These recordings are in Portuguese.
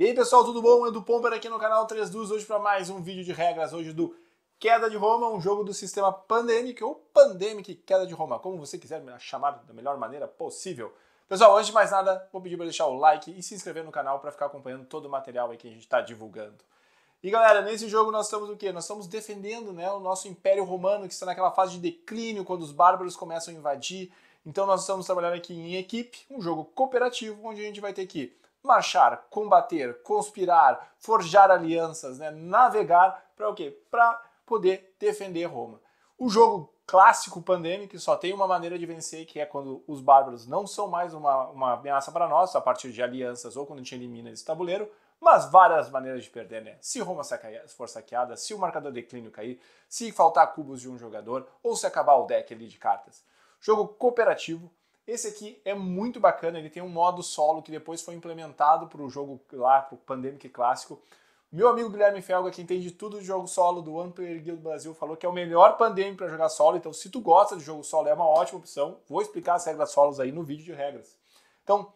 E aí pessoal, tudo bom? Edu Pomper aqui no canal 3 Duas, hoje para mais um vídeo de regras, hoje do Queda de Roma, um jogo do sistema Pandemic ou Pandemic Queda de Roma, como você quiser chamar da melhor maneira possível. Pessoal, antes de mais nada, vou pedir para deixar o like e se inscrever no canal para ficar acompanhando todo o material aí que a gente está divulgando. E galera, nesse jogo nós estamos o quê? Nós estamos defendendo né, o nosso Império Romano que está naquela fase de declínio, quando os bárbaros começam a invadir. Então nós estamos trabalhando aqui em equipe, um jogo cooperativo, onde a gente vai ter que marchar, combater, conspirar, forjar alianças, né? navegar para o quê? Para poder defender Roma. O jogo clássico pandêmico só tem uma maneira de vencer, que é quando os bárbaros não são mais uma, uma ameaça para nós, a partir de alianças ou quando a gente elimina esse tabuleiro, mas várias maneiras de perder, né? Se Roma for saqueada, se o marcador declínio cair, se faltar cubos de um jogador ou se acabar o deck ali de cartas. Jogo cooperativo, esse aqui é muito bacana, ele tem um modo solo que depois foi implementado para o jogo lá, para o Pandemic Clássico. Meu amigo Guilherme Felga, que entende tudo de jogo solo do One Player Guild Brasil, falou que é o melhor Pandemic para jogar solo, então se tu gosta de jogo solo é uma ótima opção. Vou explicar as regras solos aí no vídeo de regras. Então,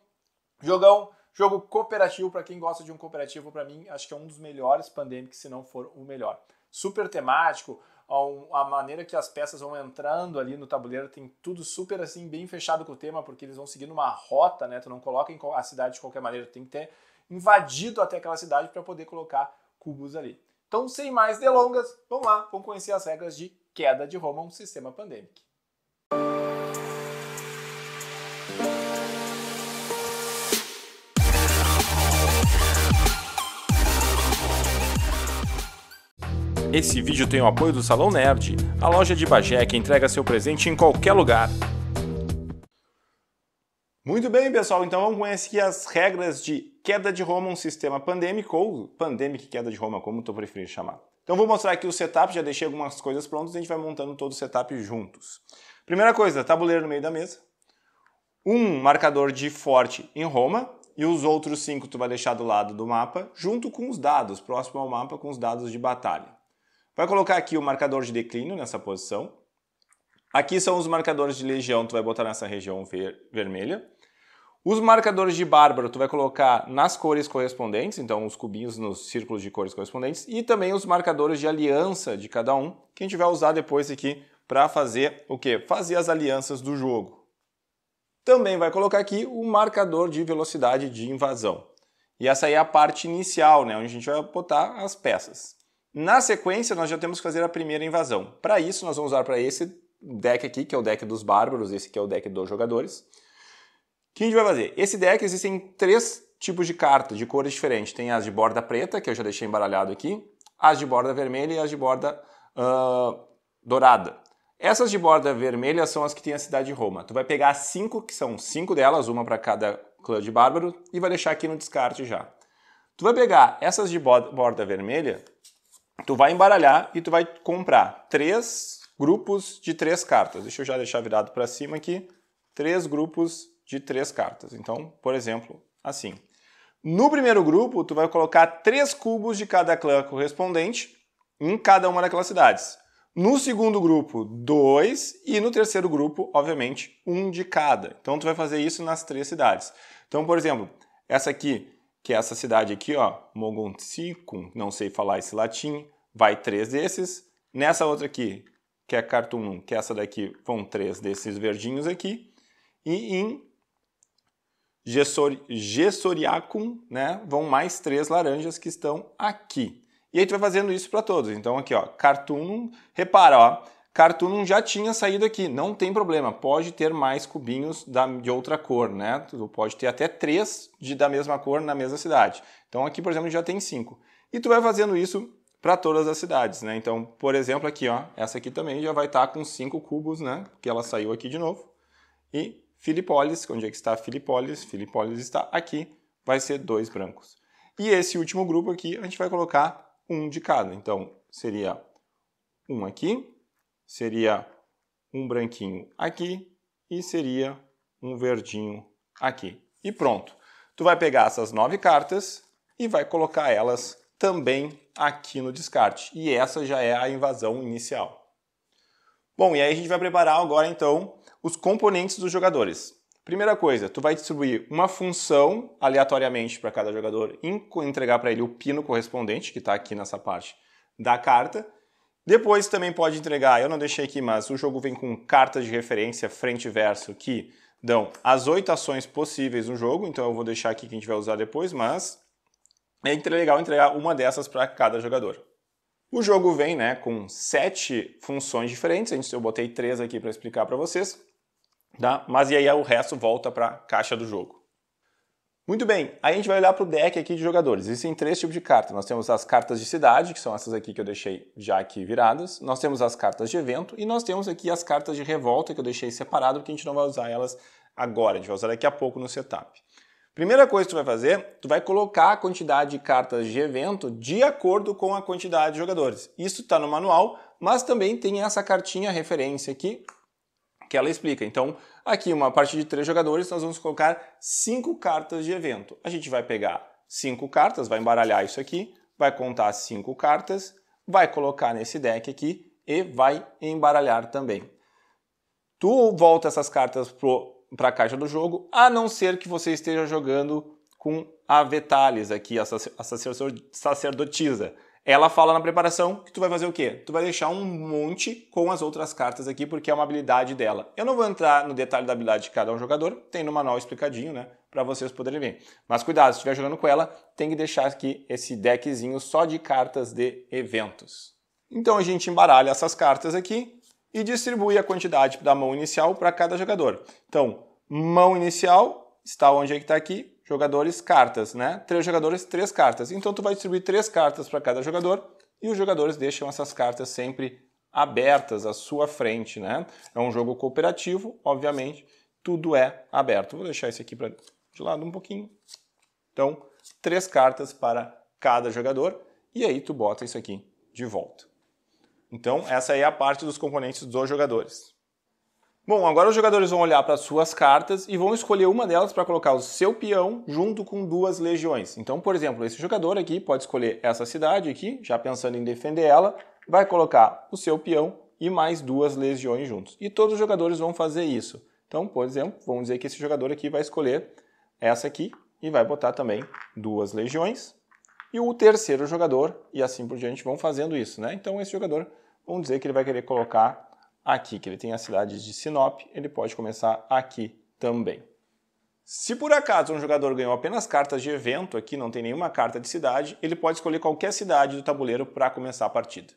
jogão, jogo cooperativo, para quem gosta de um cooperativo, para mim, acho que é um dos melhores Pandemic, se não for o melhor. Super temático, a maneira que as peças vão entrando ali no tabuleiro tem tudo super assim bem fechado com o tema porque eles vão seguindo uma rota né tu não coloca em a cidade de qualquer maneira tu tem que ter invadido até aquela cidade para poder colocar cubos ali então sem mais delongas vamos lá vamos conhecer as regras de queda de Roma um sistema pandêmico Esse vídeo tem o apoio do Salão Nerd, a loja de Bagé que entrega seu presente em qualquer lugar. Muito bem, pessoal, então vamos conhecer aqui as regras de queda de Roma, um sistema pandêmico, ou pandemic queda de Roma, como tu preferir chamar. Então vou mostrar aqui o setup, já deixei algumas coisas prontas, a gente vai montando todo o setup juntos. Primeira coisa, tabuleiro no meio da mesa, um marcador de forte em Roma, e os outros cinco tu vai deixar do lado do mapa, junto com os dados, próximo ao mapa, com os dados de batalha. Vai colocar aqui o marcador de declínio nessa posição. Aqui são os marcadores de legião, tu vai botar nessa região ver vermelha. Os marcadores de Bárbaro tu vai colocar nas cores correspondentes, então os cubinhos nos círculos de cores correspondentes, e também os marcadores de aliança de cada um, que a gente vai usar depois aqui para fazer o quê? Fazer as alianças do jogo. Também vai colocar aqui o marcador de velocidade de invasão. E essa aí é a parte inicial, né, onde a gente vai botar as peças. Na sequência, nós já temos que fazer a primeira invasão. Para isso, nós vamos usar para esse deck aqui, que é o deck dos bárbaros, esse que é o deck dos jogadores. O que a gente vai fazer? Esse deck existem três tipos de cartas de cores diferentes. Tem as de borda preta, que eu já deixei embaralhado aqui, as de borda vermelha e as de borda uh, dourada. Essas de borda vermelha são as que tem a cidade de Roma. Tu vai pegar cinco, que são cinco delas, uma para cada clã de bárbaro, e vai deixar aqui no descarte já. Tu vai pegar essas de borda vermelha, Tu vai embaralhar e tu vai comprar três grupos de três cartas. Deixa eu já deixar virado para cima aqui. Três grupos de três cartas. Então, por exemplo, assim. No primeiro grupo, tu vai colocar três cubos de cada clã correspondente em cada uma daquelas cidades. No segundo grupo, dois. E no terceiro grupo, obviamente, um de cada. Então, tu vai fazer isso nas três cidades. Então, por exemplo, essa aqui que é essa cidade aqui, ó, Mogunticum, não sei falar esse latim, vai três desses. Nessa outra aqui, que é Cartunum, que é essa daqui, vão três desses verdinhos aqui. E em Gessoriacum, né, vão mais três laranjas que estão aqui. E aí tu vai fazendo isso para todos. Então aqui, ó, Cartunum, repara, ó, Cartoon já tinha saído aqui, não tem problema, pode ter mais cubinhos da, de outra cor, né? Tu pode ter até três de, da mesma cor na mesma cidade. Então aqui, por exemplo, já tem cinco. E tu vai fazendo isso para todas as cidades, né? Então, por exemplo, aqui, ó, essa aqui também já vai estar tá com cinco cubos, né? Que ela saiu aqui de novo. E Filipolis, onde é que está Filipolis? Filipolis está aqui, vai ser dois brancos. E esse último grupo aqui, a gente vai colocar um de cada. Então, seria um aqui, seria um branquinho aqui e seria um verdinho aqui. E pronto. Tu vai pegar essas nove cartas e vai colocar elas também aqui no descarte. E essa já é a invasão inicial. Bom, e aí a gente vai preparar agora então os componentes dos jogadores. Primeira coisa, tu vai distribuir uma função aleatoriamente para cada jogador, e entregar para ele o pino correspondente, que está aqui nessa parte da carta, depois também pode entregar, eu não deixei aqui, mas o jogo vem com cartas de referência, frente e verso, que dão as oito ações possíveis no jogo, então eu vou deixar aqui que a gente vai usar depois, mas é legal entregar uma dessas para cada jogador. O jogo vem né, com sete funções diferentes, eu botei três aqui para explicar para vocês, tá? mas e aí o resto volta para a caixa do jogo. Muito bem, aí a gente vai olhar para o deck aqui de jogadores. Existem três tipos de cartas. Nós temos as cartas de cidade, que são essas aqui que eu deixei já aqui viradas. Nós temos as cartas de evento e nós temos aqui as cartas de revolta, que eu deixei separado, porque a gente não vai usar elas agora, a gente vai usar daqui a pouco no setup. Primeira coisa que tu vai fazer, tu vai colocar a quantidade de cartas de evento de acordo com a quantidade de jogadores. Isso está no manual, mas também tem essa cartinha referência aqui, que ela explica. Então, Aqui, uma parte de três jogadores, nós vamos colocar cinco cartas de evento. A gente vai pegar cinco cartas, vai embaralhar isso aqui, vai contar cinco cartas, vai colocar nesse deck aqui e vai embaralhar também. Tu volta essas cartas para a caixa do jogo, a não ser que você esteja jogando com a Vetalis aqui, a sacerdotisa. Ela fala na preparação que tu vai fazer o quê? Tu vai deixar um monte com as outras cartas aqui, porque é uma habilidade dela. Eu não vou entrar no detalhe da habilidade de cada um jogador, tem no manual explicadinho, né? Para vocês poderem ver. Mas cuidado, se estiver jogando com ela, tem que deixar aqui esse deckzinho só de cartas de eventos. Então a gente embaralha essas cartas aqui e distribui a quantidade da mão inicial para cada jogador. Então, mão inicial está onde é que está aqui, jogadores cartas, né? Três jogadores, três cartas. Então tu vai distribuir três cartas para cada jogador e os jogadores deixam essas cartas sempre abertas à sua frente, né? É um jogo cooperativo, obviamente, tudo é aberto. Vou deixar esse aqui para de lado um pouquinho. Então, três cartas para cada jogador e aí tu bota isso aqui de volta. Então, essa é a parte dos componentes dos jogadores. Bom, agora os jogadores vão olhar para suas cartas e vão escolher uma delas para colocar o seu peão junto com duas legiões. Então, por exemplo, esse jogador aqui pode escolher essa cidade aqui, já pensando em defender ela, vai colocar o seu peão e mais duas legiões juntos. E todos os jogadores vão fazer isso. Então, por exemplo, vamos dizer que esse jogador aqui vai escolher essa aqui e vai botar também duas legiões. E o terceiro jogador, e assim por diante, vão fazendo isso, né? Então, esse jogador, vamos dizer que ele vai querer colocar aqui, que ele tem a cidade de Sinop, ele pode começar aqui também. Se por acaso um jogador ganhou apenas cartas de evento, aqui não tem nenhuma carta de cidade, ele pode escolher qualquer cidade do tabuleiro para começar a partida.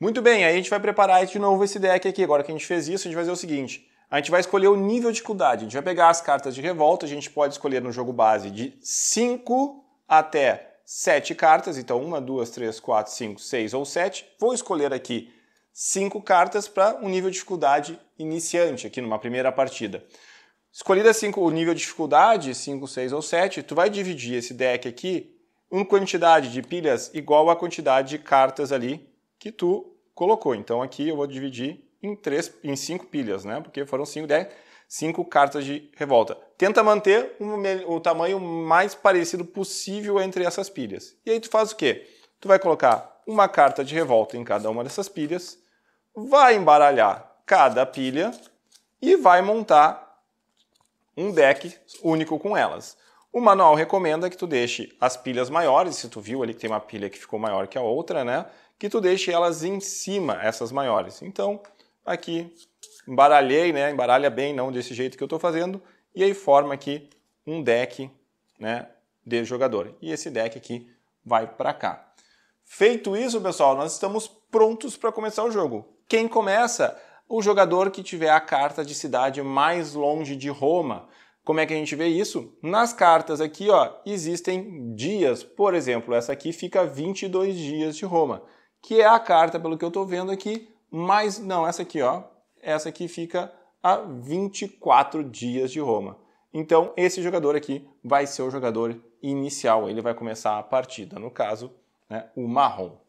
Muito bem, aí a gente vai preparar de novo esse deck aqui. Agora que a gente fez isso, a gente vai fazer o seguinte. A gente vai escolher o nível de dificuldade. A gente vai pegar as cartas de revolta, a gente pode escolher no jogo base de 5 até 7 cartas. Então, 1, 2, 3, 4, 5, 6 ou 7. Vou escolher aqui cinco cartas para um nível de dificuldade iniciante aqui numa primeira partida. Escolhida cinco, o nível de dificuldade, 5, 6 ou 7, tu vai dividir esse deck aqui em quantidade de pilhas igual à quantidade de cartas ali que tu colocou. Então aqui eu vou dividir em três, em cinco pilhas, né? Porque foram cinco, dez, cinco cartas de revolta. Tenta manter o tamanho mais parecido possível entre essas pilhas. E aí tu faz o quê? Tu vai colocar uma carta de revolta em cada uma dessas pilhas vai embaralhar cada pilha e vai montar um deck único com elas. O manual recomenda que tu deixe as pilhas maiores, se tu viu ali que tem uma pilha que ficou maior que a outra, né? Que tu deixe elas em cima, essas maiores. Então, aqui embaralhei, né? Embaralha bem, não desse jeito que eu estou fazendo. E aí forma aqui um deck, né? De jogador. E esse deck aqui vai para cá. Feito isso, pessoal, nós estamos prontos para começar o jogo. Quem começa? O jogador que tiver a carta de cidade mais longe de Roma. Como é que a gente vê isso? Nas cartas aqui, ó, existem dias. Por exemplo, essa aqui fica 22 dias de Roma, que é a carta, pelo que eu estou vendo aqui, mais não, essa aqui, ó, essa aqui fica a 24 dias de Roma. Então, esse jogador aqui vai ser o jogador inicial, ele vai começar a partida, no caso, né, o marrom.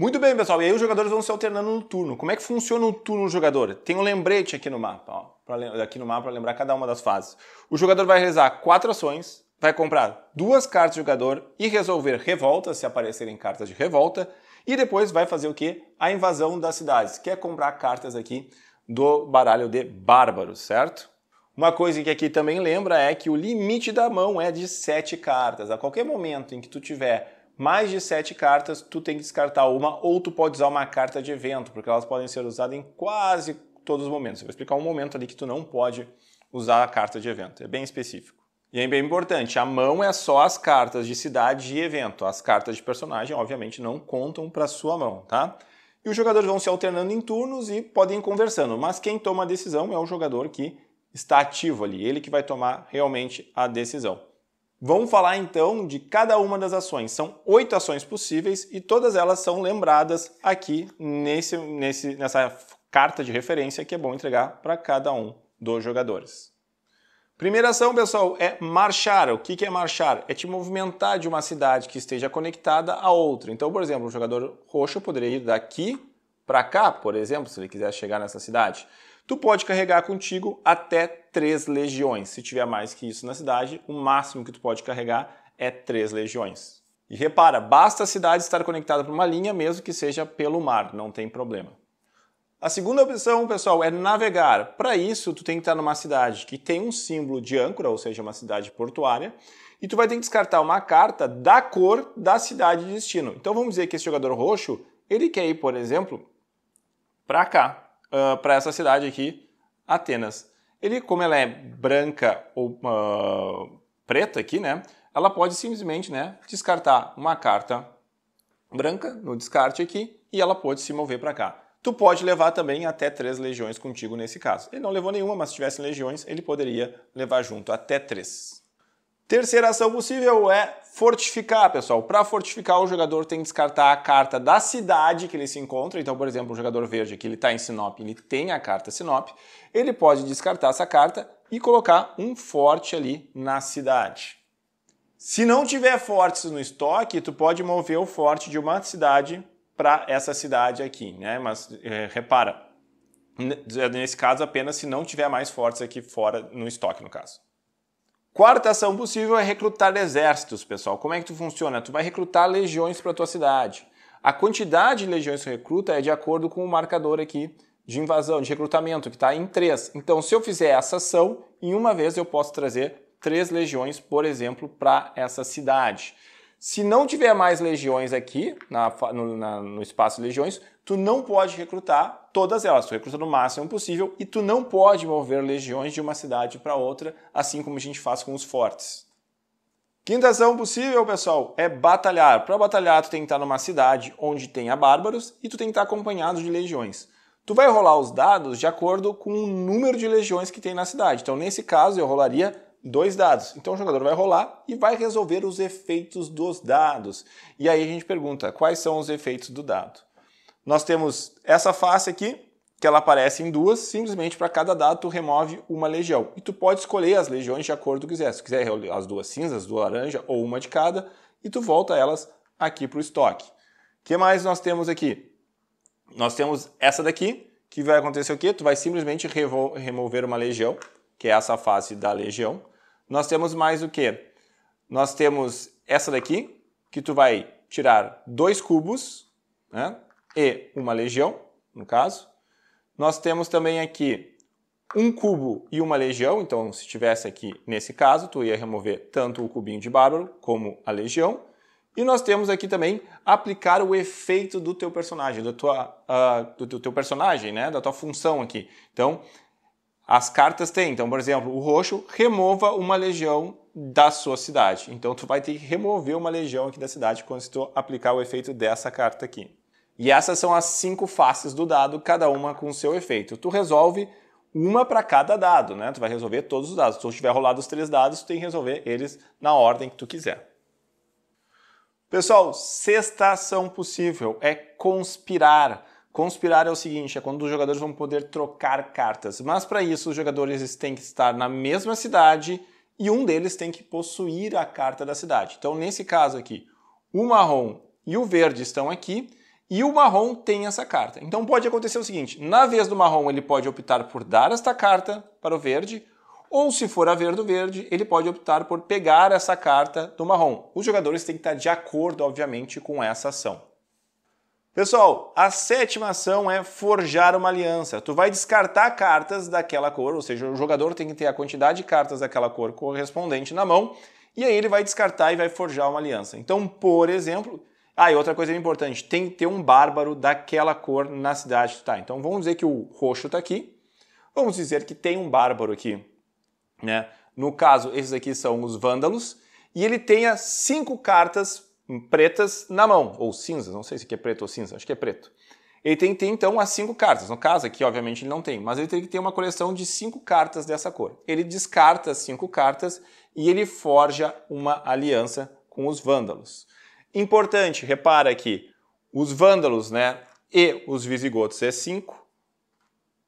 Muito bem, pessoal. E aí os jogadores vão se alternando no turno. Como é que funciona o turno do jogador? Tem um lembrete aqui no mapa, ó, pra, aqui no mapa para lembrar cada uma das fases. O jogador vai realizar quatro ações, vai comprar duas cartas de jogador e resolver revoltas, se aparecerem cartas de revolta, e depois vai fazer o quê? A invasão das cidades, que é comprar cartas aqui do baralho de bárbaros, certo? Uma coisa que aqui também lembra é que o limite da mão é de sete cartas. A qualquer momento em que tu tiver mais de sete cartas, tu tem que descartar uma ou tu pode usar uma carta de evento, porque elas podem ser usadas em quase todos os momentos. Eu vou explicar um momento ali que tu não pode usar a carta de evento, é bem específico. E é bem importante, a mão é só as cartas de cidade e evento. As cartas de personagem, obviamente, não contam para sua mão, tá? E os jogadores vão se alternando em turnos e podem ir conversando, mas quem toma a decisão é o jogador que está ativo ali, ele que vai tomar realmente a decisão. Vamos falar então de cada uma das ações. São oito ações possíveis e todas elas são lembradas aqui nesse, nesse, nessa carta de referência que é bom entregar para cada um dos jogadores. Primeira ação, pessoal, é marchar. O que é marchar? É te movimentar de uma cidade que esteja conectada a outra. Então, por exemplo, um jogador roxo poderia ir daqui para cá, por exemplo, se ele quiser chegar nessa cidade. Tu pode carregar contigo até três legiões. Se tiver mais que isso na cidade, o máximo que tu pode carregar é três legiões. E repara, basta a cidade estar conectada por uma linha, mesmo que seja pelo mar, não tem problema. A segunda opção, pessoal, é navegar. Para isso, tu tem que estar numa cidade que tem um símbolo de âncora, ou seja, uma cidade portuária, e tu vai ter que descartar uma carta da cor da cidade de destino. Então vamos dizer que esse jogador roxo, ele quer ir, por exemplo, para cá uh, para essa cidade aqui, Atenas. Ele, como ela é branca ou uh, preta aqui, né? Ela pode simplesmente, né, descartar uma carta branca no descarte aqui e ela pode se mover para cá. Tu pode levar também até três legiões contigo nesse caso. Ele não levou nenhuma, mas se tivesse legiões, ele poderia levar junto até três. Terceira ação possível é fortificar, pessoal. Para fortificar, o jogador tem que descartar a carta da cidade que ele se encontra. Então, por exemplo, o jogador verde que ele está em Sinop, ele tem a carta Sinop, ele pode descartar essa carta e colocar um forte ali na cidade. Se não tiver fortes no estoque, tu pode mover o forte de uma cidade para essa cidade aqui, né? Mas é, repara, nesse caso apenas se não tiver mais fortes aqui fora no estoque, no caso. Quarta ação possível é recrutar exércitos, pessoal. Como é que tu funciona? Tu vai recrutar legiões para tua cidade. A quantidade de legiões que recruta é de acordo com o marcador aqui de invasão, de recrutamento, que está em 3. Então, se eu fizer essa ação, em uma vez eu posso trazer três legiões, por exemplo, para essa cidade. Se não tiver mais legiões aqui, na, no, na, no, espaço de legiões, tu não pode recrutar todas elas. Tu recruta no máximo possível e tu não pode mover legiões de uma cidade para outra, assim como a gente faz com os fortes. Quinta ação possível, pessoal, é batalhar. Para batalhar, tu tem que estar numa cidade onde tenha bárbaros e tu tem que estar acompanhado de legiões. Tu vai rolar os dados de acordo com o número de legiões que tem na cidade. Então, nesse caso, eu rolaria dois dados. Então o jogador vai rolar e vai resolver os efeitos dos dados. E aí a gente pergunta quais são os efeitos do dado. Nós temos essa face aqui, que ela aparece em duas, simplesmente para cada dado tu remove uma legião. E tu pode escolher as legiões de acordo que quiser. Se quiser as duas cinzas, duas laranja ou uma de cada, e tu volta elas aqui para o estoque. O que mais nós temos aqui? Nós temos essa daqui, que vai acontecer o quê? Tu vai simplesmente remover uma legião, que é essa face da legião nós temos mais o que? Nós temos essa daqui, que tu vai tirar dois cubos né? e uma legião, no caso. Nós temos também aqui um cubo e uma legião, então se tivesse aqui nesse caso, tu ia remover tanto o cubinho de bárbaro como a legião. E nós temos aqui também aplicar o efeito do teu personagem, ah, do tua, uh, do, teu personagem, né? da tua função aqui. Então, as cartas têm, então, por exemplo, o roxo, remova uma legião da sua cidade. Então, tu vai ter que remover uma legião aqui da cidade quando tu aplicar o efeito dessa carta aqui. E essas são as cinco faces do dado, cada uma com seu efeito. Tu resolve uma para cada dado, né? Tu vai resolver todos os dados. Então, se tu tiver rolado os três dados, tu tem que resolver eles na ordem que tu quiser. Pessoal, sexta ação possível é conspirar. Conspirar é o seguinte, é quando os jogadores vão poder trocar cartas, mas para isso os jogadores têm que estar na mesma cidade e um deles tem que possuir a carta da cidade. Então, nesse caso aqui, o marrom e o verde estão aqui e o marrom tem essa carta. Então pode acontecer o seguinte: na vez do marrom, ele pode optar por dar esta carta para o verde, ou se for a ver do verde, ele pode optar por pegar essa carta do marrom. Os jogadores têm que estar de acordo, obviamente, com essa ação. Pessoal, a sétima ação é forjar uma aliança. Tu vai descartar cartas daquela cor, ou seja, o jogador tem que ter a quantidade de cartas daquela cor correspondente na mão, e aí ele vai descartar e vai forjar uma aliança. Então, por exemplo, ah, e outra coisa importante, tem que ter um bárbaro daquela cor na cidade que tá. Então vamos dizer que o roxo está aqui, vamos dizer que tem um bárbaro aqui, né? No caso, esses aqui são os vândalos, e ele tenha cinco cartas pretas na mão, ou cinzas, não sei se é preto ou cinza, acho que é preto. Ele tem que ter então as cinco cartas. No caso aqui, obviamente, ele não tem, mas ele tem que ter uma coleção de cinco cartas dessa cor. Ele descarta as cinco cartas e ele forja uma aliança com os vândalos. Importante, repara que os vândalos, né, e os visigotos é 5,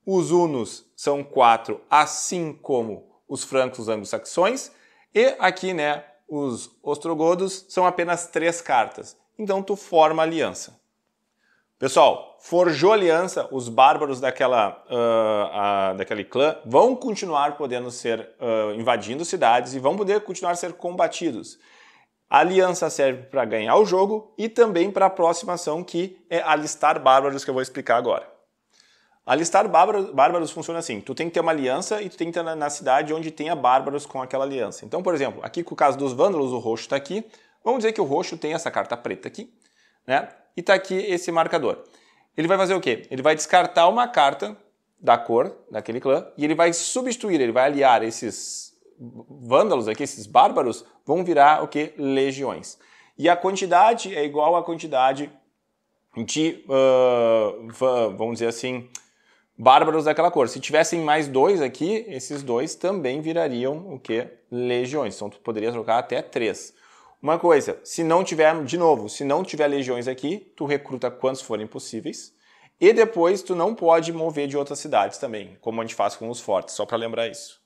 os hunos são 4, assim como os francos anglo-saxões, e aqui, né, os ostrogodos, são apenas três cartas. Então tu forma aliança. Pessoal, forjou aliança, os bárbaros daquela, uh, daquele clã vão continuar podendo ser uh, invadindo cidades e vão poder continuar ser combatidos. A aliança serve para ganhar o jogo e também para a próxima ação que é alistar bárbaros que eu vou explicar agora. Alistar bárbaros, funciona assim: tu tem que ter uma aliança e tu tem que estar na cidade onde tenha bárbaros com aquela aliança. Então, por exemplo, aqui com o caso dos vândalos, o roxo está aqui. Vamos dizer que o roxo tem essa carta preta aqui, né? E está aqui esse marcador. Ele vai fazer o quê? Ele vai descartar uma carta da cor daquele clã e ele vai substituir, ele vai aliar esses vândalos aqui, esses bárbaros, vão virar o que? Legiões. E a quantidade é igual à quantidade de, uh, vamos dizer assim, bárbaros daquela é cor. Se tivessem mais dois aqui, esses dois também virariam o que? Legiões. Então tu poderia trocar até três. Uma coisa, se não tiver, de novo, se não tiver legiões aqui, tu recruta quantos forem possíveis. E depois tu não pode mover de outras cidades também, como a gente faz com os fortes, só para lembrar isso.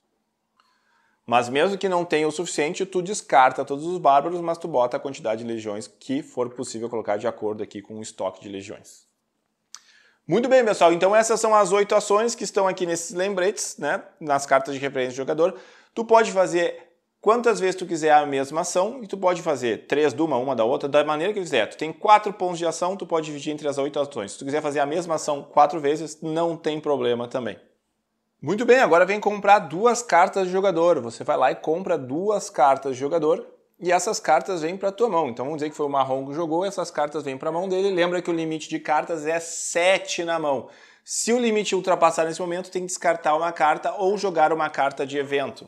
Mas mesmo que não tenha o suficiente, tu descarta todos os bárbaros, mas tu bota a quantidade de legiões que for possível colocar de acordo aqui com o estoque de legiões. Muito bem, pessoal. Então essas são as oito ações que estão aqui nesses lembretes, né? Nas cartas de referência do jogador. Tu pode fazer quantas vezes tu quiser a mesma ação e tu pode fazer três de uma, uma da outra, da maneira que quiser. Tu tem quatro pontos de ação, tu pode dividir entre as oito ações. Se tu quiser fazer a mesma ação quatro vezes, não tem problema também. Muito bem, agora vem comprar duas cartas de jogador. Você vai lá e compra duas cartas de jogador e essas cartas vêm para a tua mão. Então vamos dizer que foi o marrom que jogou, essas cartas vêm para a mão dele. Lembra que o limite de cartas é 7 na mão. Se o limite ultrapassar nesse momento, tem que descartar uma carta ou jogar uma carta de evento.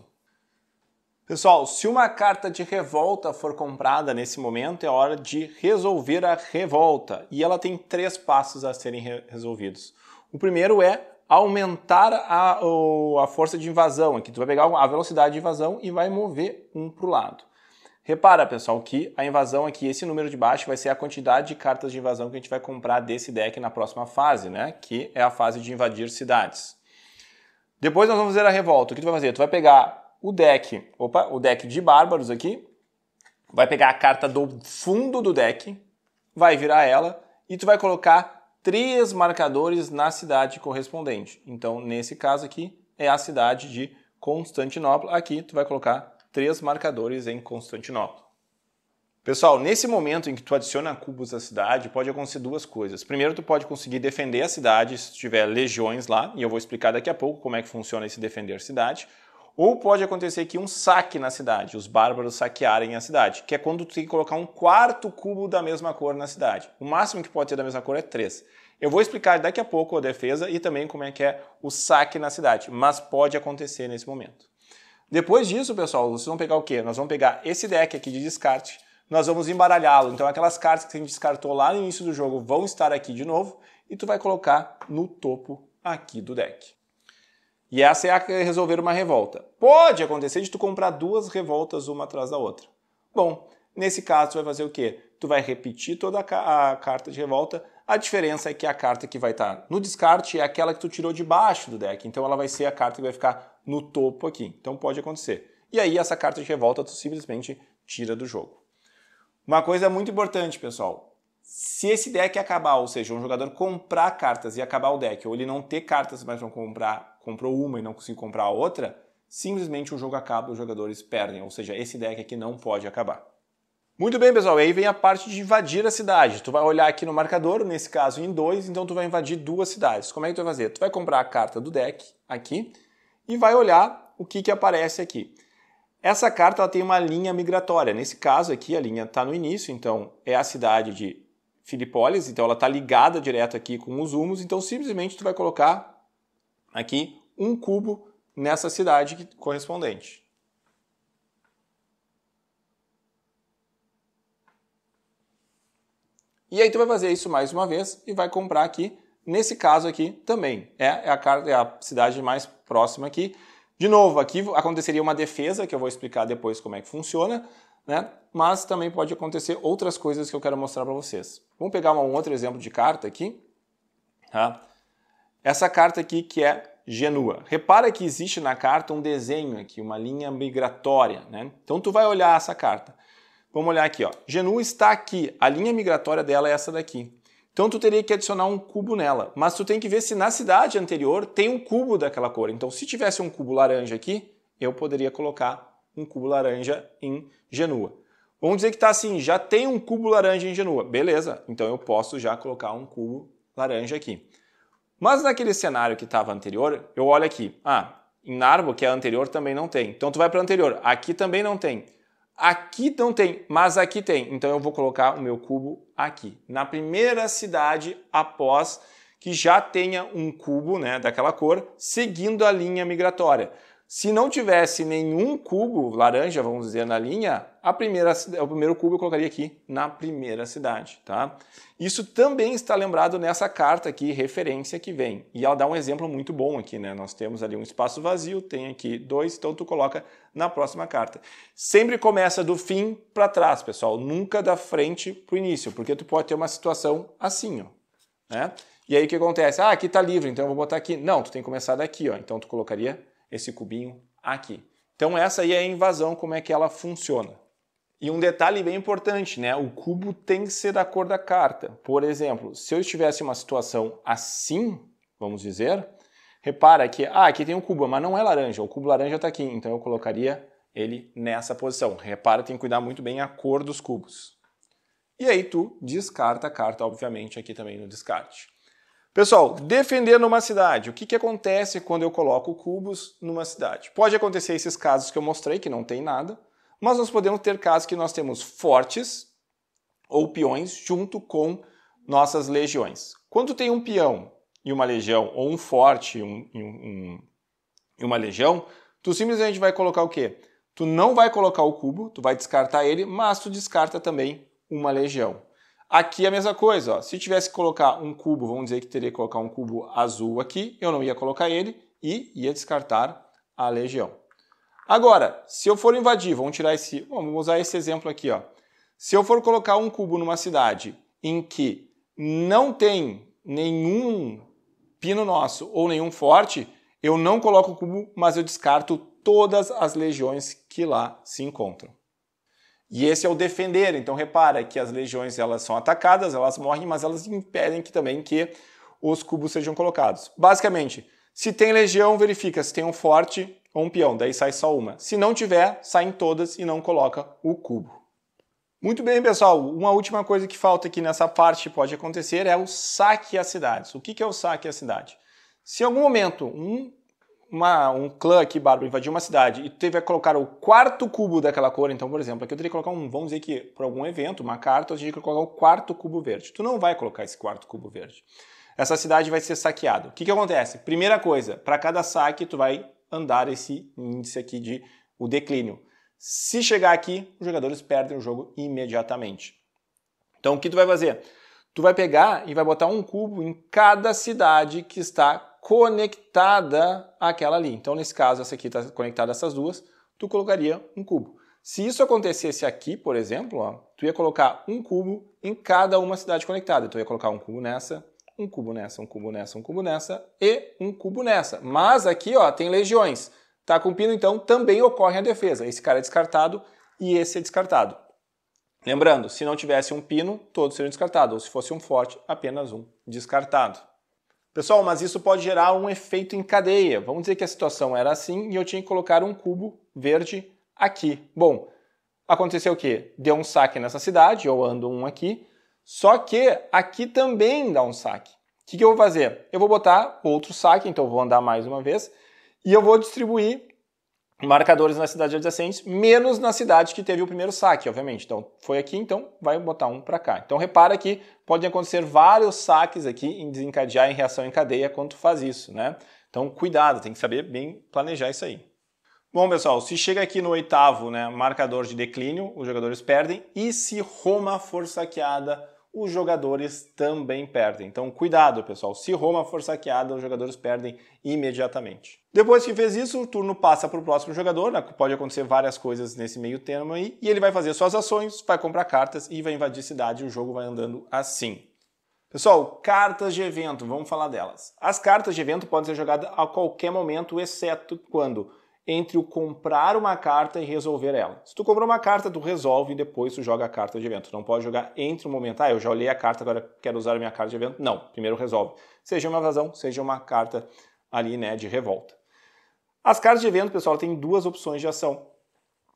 Pessoal, se uma carta de revolta for comprada nesse momento, é hora de resolver a revolta. E ela tem três passos a serem re resolvidos. O primeiro é aumentar a, a força de invasão, aqui tu vai pegar a velocidade de invasão e vai mover um para o lado. Repara, pessoal, que a invasão aqui, esse número de baixo, vai ser a quantidade de cartas de invasão que a gente vai comprar desse deck na próxima fase, né? Que é a fase de invadir cidades. Depois nós vamos fazer a revolta. O que tu vai fazer? Tu vai pegar o deck, opa, o deck de bárbaros aqui, vai pegar a carta do fundo do deck, vai virar ela e tu vai colocar três marcadores na cidade correspondente. Então, nesse caso aqui, é a cidade de Constantinopla. Aqui tu vai colocar três marcadores em Constantinopla. Pessoal, nesse momento em que tu adiciona cubos à cidade, pode acontecer duas coisas. Primeiro, tu pode conseguir defender a cidade se tiver legiões lá, e eu vou explicar daqui a pouco como é que funciona esse defender cidade. Ou pode acontecer que um saque na cidade, os bárbaros saquearem a cidade, que é quando tu tem que colocar um quarto cubo da mesma cor na cidade. O máximo que pode ter da mesma cor é três. Eu vou explicar daqui a pouco a defesa e também como é que é o saque na cidade, mas pode acontecer nesse momento. Depois disso, pessoal, vocês vão pegar o quê? Nós vamos pegar esse deck aqui de descarte, nós vamos embaralhá-lo. Então aquelas cartas que a gente descartou lá no início do jogo vão estar aqui de novo e tu vai colocar no topo aqui do deck. E essa é a resolver uma revolta. Pode acontecer de tu comprar duas revoltas uma atrás da outra. Bom, nesse caso tu vai fazer o quê? Tu vai repetir toda a, carta de revolta, a diferença é que a carta que vai estar no descarte é aquela que tu tirou de baixo do deck, então ela vai ser a carta que vai ficar no topo aqui. Então pode acontecer. E aí essa carta de revolta tu simplesmente tira do jogo. Uma coisa muito importante, pessoal. Se esse deck acabar, ou seja, um jogador comprar cartas e acabar o deck, ou ele não ter cartas, mas não comprar, comprou uma e não conseguiu comprar a outra, simplesmente o jogo acaba, os jogadores perdem. Ou seja, esse deck aqui não pode acabar. Muito bem, pessoal. E aí vem a parte de invadir a cidade. Tu vai olhar aqui no marcador, nesse caso em dois, então tu vai invadir duas cidades. Como é que tu vai fazer? Tu vai comprar a carta do deck aqui e vai olhar o que, que aparece aqui. Essa carta ela tem uma linha migratória. Nesse caso aqui, a linha está no início, então é a cidade de Filipólis, então ela está ligada direto aqui com os humos, então simplesmente tu vai colocar aqui um cubo nessa cidade correspondente. E aí tu vai fazer isso mais uma vez e vai comprar aqui, nesse caso aqui também. É, é a, é a cidade mais próxima aqui. De novo, aqui aconteceria uma defesa, que eu vou explicar depois como é que funciona, né? mas também pode acontecer outras coisas que eu quero mostrar para vocês. Vamos pegar um outro exemplo de carta aqui. Tá? Essa carta aqui que é Genua. Repara que existe na carta um desenho aqui, uma linha migratória. Né? Então tu vai olhar essa carta. Vamos olhar aqui, ó. Genu está aqui, a linha migratória dela é essa daqui. Então tu teria que adicionar um cubo nela, mas tu tem que ver se na cidade anterior tem um cubo daquela cor. Então se tivesse um cubo laranja aqui, eu poderia colocar um cubo laranja em Genua. Vamos dizer que está assim, já tem um cubo laranja em Genua. Beleza, então eu posso já colocar um cubo laranja aqui. Mas naquele cenário que estava anterior, eu olho aqui. Ah, em Narbo, que é anterior, também não tem. Então tu vai para anterior. Aqui também não tem. Aqui não tem, mas aqui tem. Então eu vou colocar o meu cubo aqui. Na primeira cidade após que já tenha um cubo né, daquela cor seguindo a linha migratória. Se não tivesse nenhum cubo laranja, vamos dizer, na linha, a primeira, o primeiro cubo eu colocaria aqui na primeira cidade, tá? Isso também está lembrado nessa carta aqui, referência que vem. E ela dá um exemplo muito bom aqui, né? Nós temos ali um espaço vazio, tem aqui dois, então tu coloca na próxima carta. Sempre começa do fim para trás, pessoal, nunca da frente para o início, porque tu pode ter uma situação assim, ó, né? E aí o que acontece? Ah, aqui está livre, então eu vou botar aqui. Não, tu tem que começar daqui, ó. Então tu colocaria esse cubinho aqui. Então essa aí é a invasão, como é que ela funciona. E um detalhe bem importante, né? O cubo tem que ser da cor da carta. Por exemplo, se eu estivesse em uma situação assim, vamos dizer, repara que ah, aqui tem um cubo, mas não é laranja. O cubo laranja está aqui, então eu colocaria ele nessa posição. Repara, tem que cuidar muito bem a cor dos cubos. E aí tu descarta a carta, obviamente, aqui também no descarte. Pessoal, defender numa cidade. O que, que acontece quando eu coloco cubos numa cidade? Pode acontecer esses casos que eu mostrei, que não tem nada mas nós podemos ter casos que nós temos fortes ou peões junto com nossas legiões. Quando tem um peão e uma legião, ou um forte e um, um, uma legião, tu simplesmente vai colocar o quê? Tu não vai colocar o cubo, tu vai descartar ele, mas tu descarta também uma legião. Aqui é a mesma coisa, ó. se tivesse que colocar um cubo, vamos dizer que teria que colocar um cubo azul aqui, eu não ia colocar ele e ia descartar a legião. Agora, se eu for invadir, vamos tirar esse, vamos usar esse exemplo aqui, ó. Se eu for colocar um cubo numa cidade em que não tem nenhum pino nosso ou nenhum forte, eu não coloco o cubo, mas eu descarto todas as legiões que lá se encontram. E esse é o defender. Então repara que as legiões elas são atacadas, elas morrem, mas elas impedem que também que os cubos sejam colocados. Basicamente, se tem legião, verifica se tem um forte, ou um peão, daí sai só uma. Se não tiver, saem todas e não coloca o cubo. Muito bem, pessoal. Uma última coisa que falta aqui nessa parte pode acontecer é o saque às cidades. O que é o saque à cidade? Se em algum momento um, uma, um clã aqui, bárbaro, invadiu uma cidade e teve a colocar o quarto cubo daquela cor, então, por exemplo, aqui eu teria que colocar um, vamos dizer que para algum evento, uma carta, eu teria que colocar o quarto cubo verde. Tu não vai colocar esse quarto cubo verde. Essa cidade vai ser saqueada. O que, que acontece? Primeira coisa, para cada saque, tu vai andar esse índice aqui de o declínio. Se chegar aqui, os jogadores perdem o jogo imediatamente. Então o que tu vai fazer? Tu vai pegar e vai botar um cubo em cada cidade que está conectada àquela ali. Então nesse caso essa aqui está conectada a essas duas, tu colocaria um cubo. Se isso acontecesse aqui, por exemplo, ó, tu ia colocar um cubo em cada uma cidade conectada. Tu então, ia colocar um cubo nessa, um cubo nessa, um cubo nessa, um cubo nessa e um cubo nessa. Mas aqui ó, tem legiões. Tá com pino, então também ocorre a defesa. Esse cara é descartado e esse é descartado. Lembrando, se não tivesse um pino, todos seriam descartados, ou se fosse um forte, apenas um descartado. Pessoal, mas isso pode gerar um efeito em cadeia. Vamos dizer que a situação era assim e eu tinha que colocar um cubo verde aqui. Bom, aconteceu o quê? Deu um saque nessa cidade, eu ando um aqui, só que aqui também dá um saque. O que, que eu vou fazer? Eu vou botar outro saque, então eu vou andar mais uma vez, e eu vou distribuir marcadores na cidade adjacente, menos na cidade que teve o primeiro saque, obviamente. Então, foi aqui, então vai botar um para cá. Então, repara que podem acontecer vários saques aqui em desencadear em reação em cadeia quando tu faz isso, né? Então, cuidado, tem que saber bem planejar isso aí. Bom, pessoal, se chega aqui no oitavo, né, marcador de declínio, os jogadores perdem. E se Roma for saqueada, os jogadores também perdem. Então, cuidado, pessoal. Se Roma for saqueada, os jogadores perdem imediatamente. Depois que fez isso, o turno passa para o próximo jogador. Né? Pode acontecer várias coisas nesse meio termo aí. E ele vai fazer suas ações, vai comprar cartas e vai invadir cidade. E o jogo vai andando assim. Pessoal, cartas de evento, vamos falar delas. As cartas de evento podem ser jogadas a qualquer momento, exceto quando entre o comprar uma carta e resolver ela. Se tu comprou uma carta, tu resolve e depois tu joga a carta de evento. Tu não pode jogar entre o momento, ah, eu já olhei a carta, agora quero usar a minha carta de evento. Não, primeiro resolve. Seja uma vazão, seja uma carta ali, né, de revolta. As cartas de evento, pessoal, tem duas opções de ação.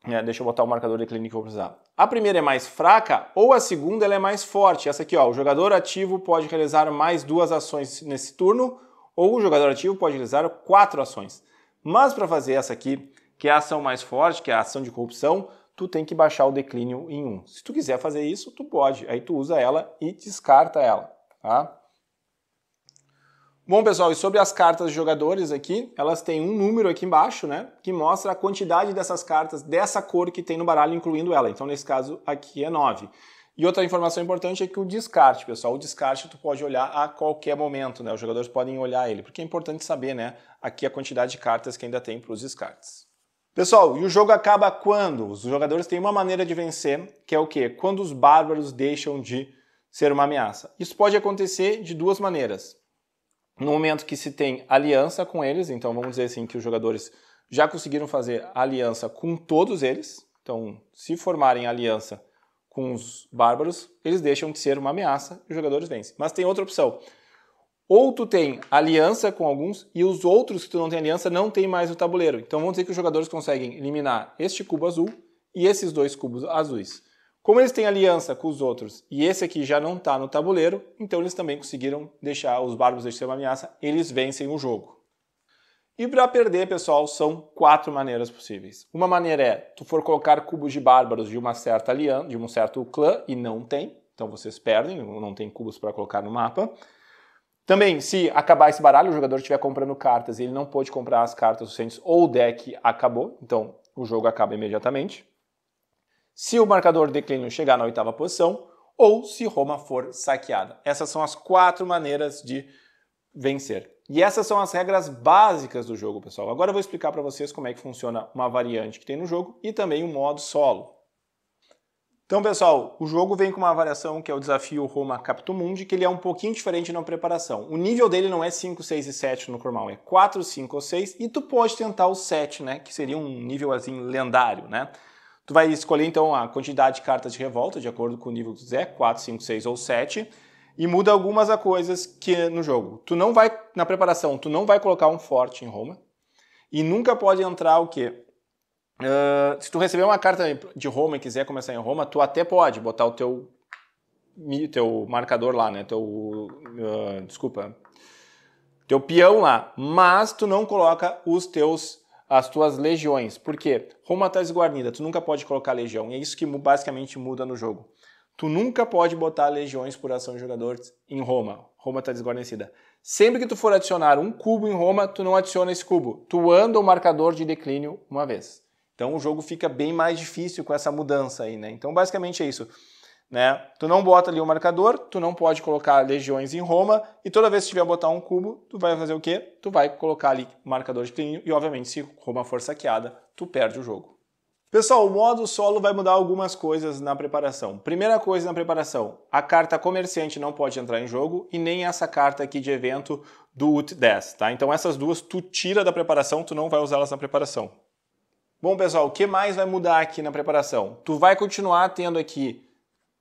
É, deixa eu botar o marcador de clínica que eu vou precisar. A primeira é mais fraca ou a segunda é mais forte. Essa aqui, ó, o jogador ativo pode realizar mais duas ações nesse turno ou o jogador ativo pode realizar quatro ações. Mas para fazer essa aqui, que é a ação mais forte, que é a ação de corrupção, tu tem que baixar o declínio em 1. Se tu quiser fazer isso, tu pode. Aí tu usa ela e descarta ela, tá? Bom, pessoal, e sobre as cartas de jogadores aqui, elas têm um número aqui embaixo, né? Que mostra a quantidade dessas cartas dessa cor que tem no baralho, incluindo ela. Então, nesse caso, aqui é 9. E outra informação importante é que o descarte, pessoal, o descarte tu pode olhar a qualquer momento, né? Os jogadores podem olhar ele, porque é importante saber, né? Aqui a quantidade de cartas que ainda tem para os descartes. Pessoal, e o jogo acaba quando? Os jogadores têm uma maneira de vencer, que é o quê? Quando os bárbaros deixam de ser uma ameaça. Isso pode acontecer de duas maneiras. No momento que se tem aliança com eles, então vamos dizer assim que os jogadores já conseguiram fazer aliança com todos eles, então se formarem aliança, com os bárbaros, eles deixam de ser uma ameaça e os jogadores vencem. Mas tem outra opção. Ou tu tem aliança com alguns e os outros que tu não tem aliança não tem mais no tabuleiro. Então vamos dizer que os jogadores conseguem eliminar este cubo azul e esses dois cubos azuis. Como eles têm aliança com os outros e esse aqui já não está no tabuleiro, então eles também conseguiram deixar os bárbaros de ser uma ameaça, eles vencem o jogo. E para perder, pessoal, são quatro maneiras possíveis. Uma maneira é tu for colocar cubos de bárbaros de uma certa aliança, de um certo clã e não tem, então vocês perdem, não tem cubos para colocar no mapa. Também, se acabar esse baralho, o jogador estiver comprando cartas e ele não pôde comprar as cartas suficientes ou o deck acabou, então o jogo acaba imediatamente. Se o marcador declínio chegar na oitava posição ou se Roma for saqueada. Essas são as quatro maneiras de vencer. E essas são as regras básicas do jogo, pessoal. Agora eu vou explicar para vocês como é que funciona uma variante que tem no jogo e também o um modo solo. Então, pessoal, o jogo vem com uma variação que é o desafio Roma Mundi, que ele é um pouquinho diferente na preparação. O nível dele não é 5, 6 e 7 no normal, é 4, 5 ou 6, e tu pode tentar o 7, né, que seria um nível assim lendário, né? Tu vai escolher então a quantidade de cartas de revolta de acordo com o nível que tu quiser, 4, 5, 6 ou 7 e muda algumas coisas que é no jogo. Tu não vai na preparação, tu não vai colocar um forte em Roma e nunca pode entrar o quê? Uh, se tu receber uma carta de Roma e quiser começar em Roma, tu até pode botar o teu teu marcador lá, né? Teu uh, desculpa, teu peão lá, mas tu não coloca os teus as tuas legiões. Por quê? Roma está esguarnida, tu nunca pode colocar legião. E é isso que basicamente muda no jogo. Tu nunca pode botar legiões por ação de jogadores em Roma. Roma está desguarnecida. Sempre que tu for adicionar um cubo em Roma, tu não adiciona esse cubo. Tu anda o marcador de declínio uma vez. Então o jogo fica bem mais difícil com essa mudança aí, né? Então basicamente é isso. Né? Tu não bota ali o marcador, tu não pode colocar legiões em Roma, e toda vez que tiver botar um cubo, tu vai fazer o quê? Tu vai colocar ali marcador de declínio, e obviamente se Roma for saqueada, tu perde o jogo. Pessoal, o modo solo vai mudar algumas coisas na preparação. Primeira coisa na preparação, a carta comerciante não pode entrar em jogo e nem essa carta aqui de evento do UT 10, tá? Então essas duas tu tira da preparação, tu não vai usá-las na preparação. Bom, pessoal, o que mais vai mudar aqui na preparação? Tu vai continuar tendo aqui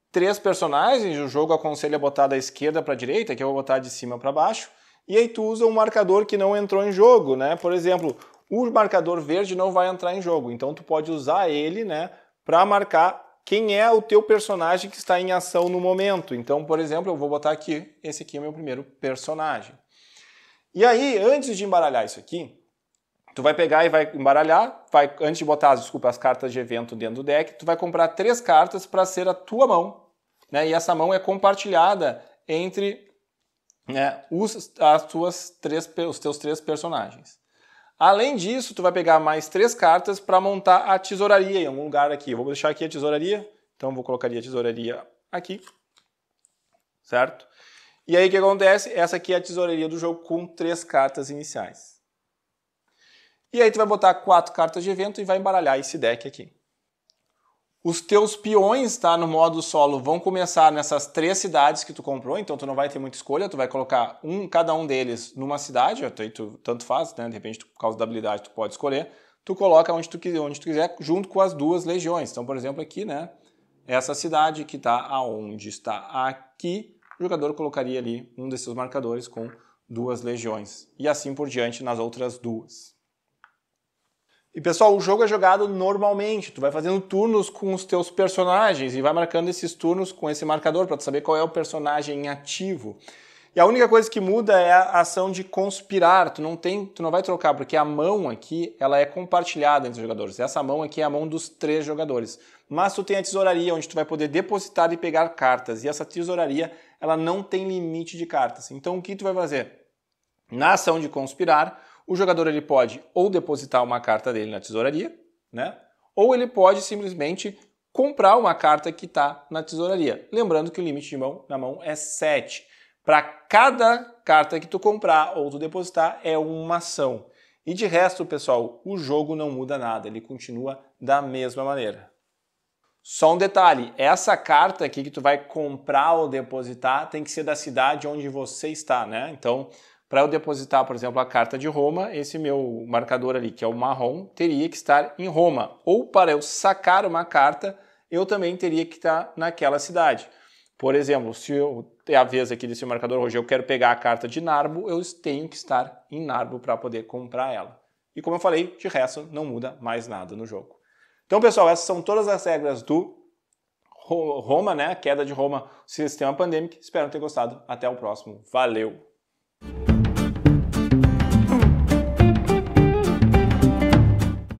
três personagens, o jogo aconselha botar da esquerda para a direita, que eu vou botar de cima para baixo, e aí tu usa um marcador que não entrou em jogo, né? Por exemplo, o marcador verde não vai entrar em jogo. Então tu pode usar ele, né, para marcar quem é o teu personagem que está em ação no momento. Então, por exemplo, eu vou botar aqui, esse aqui é o meu primeiro personagem. E aí, antes de embaralhar isso aqui, tu vai pegar e vai embaralhar, vai antes de botar, desculpa, as cartas de evento dentro do deck, tu vai comprar três cartas para ser a tua mão, né? E essa mão é compartilhada entre né, os, as tuas três, os teus três personagens. Além disso, tu vai pegar mais três cartas para montar a tesouraria em algum lugar aqui. Eu vou deixar aqui a tesouraria, então vou colocar a tesouraria aqui, certo? E aí o que acontece? Essa aqui é a tesouraria do jogo com três cartas iniciais. E aí tu vai botar quatro cartas de evento e vai embaralhar esse deck aqui. Os teus peões, tá, no modo solo, vão começar nessas três cidades que tu comprou, então tu não vai ter muita escolha, tu vai colocar um, cada um deles numa cidade, aí tu tanto faz, né, de repente tu, por causa da habilidade tu pode escolher, tu coloca onde tu, onde tu quiser, junto com as duas legiões. Então, por exemplo, aqui, né, essa cidade que está aonde está aqui, o jogador colocaria ali um desses marcadores com duas legiões, e assim por diante nas outras duas. E pessoal, o jogo é jogado normalmente. Tu vai fazendo turnos com os teus personagens e vai marcando esses turnos com esse marcador para tu saber qual é o personagem ativo. E a única coisa que muda é a ação de conspirar. Tu não tem, tu não vai trocar porque a mão aqui ela é compartilhada entre os jogadores. Essa mão aqui é a mão dos três jogadores. Mas tu tem a tesouraria onde tu vai poder depositar e pegar cartas. E essa tesouraria ela não tem limite de cartas. Então o que tu vai fazer? Na ação de conspirar o jogador ele pode ou depositar uma carta dele na tesouraria, né? Ou ele pode simplesmente comprar uma carta que está na tesouraria. Lembrando que o limite de mão na mão é 7. Para cada carta que tu comprar ou tu depositar é uma ação. E de resto, pessoal, o jogo não muda nada, ele continua da mesma maneira. Só um detalhe, essa carta aqui que tu vai comprar ou depositar tem que ser da cidade onde você está, né? Então, para eu depositar, por exemplo, a carta de Roma, esse meu marcador ali, que é o marrom, teria que estar em Roma. Ou para eu sacar uma carta, eu também teria que estar naquela cidade. Por exemplo, se eu é a vez aqui desse marcador hoje, eu quero pegar a carta de Narbo, eu tenho que estar em Narbo para poder comprar ela. E como eu falei, de resto não muda mais nada no jogo. Então, pessoal, essas são todas as regras do Roma, né? A queda de Roma, sistema pandêmico. Espero ter gostado. Até o próximo. Valeu!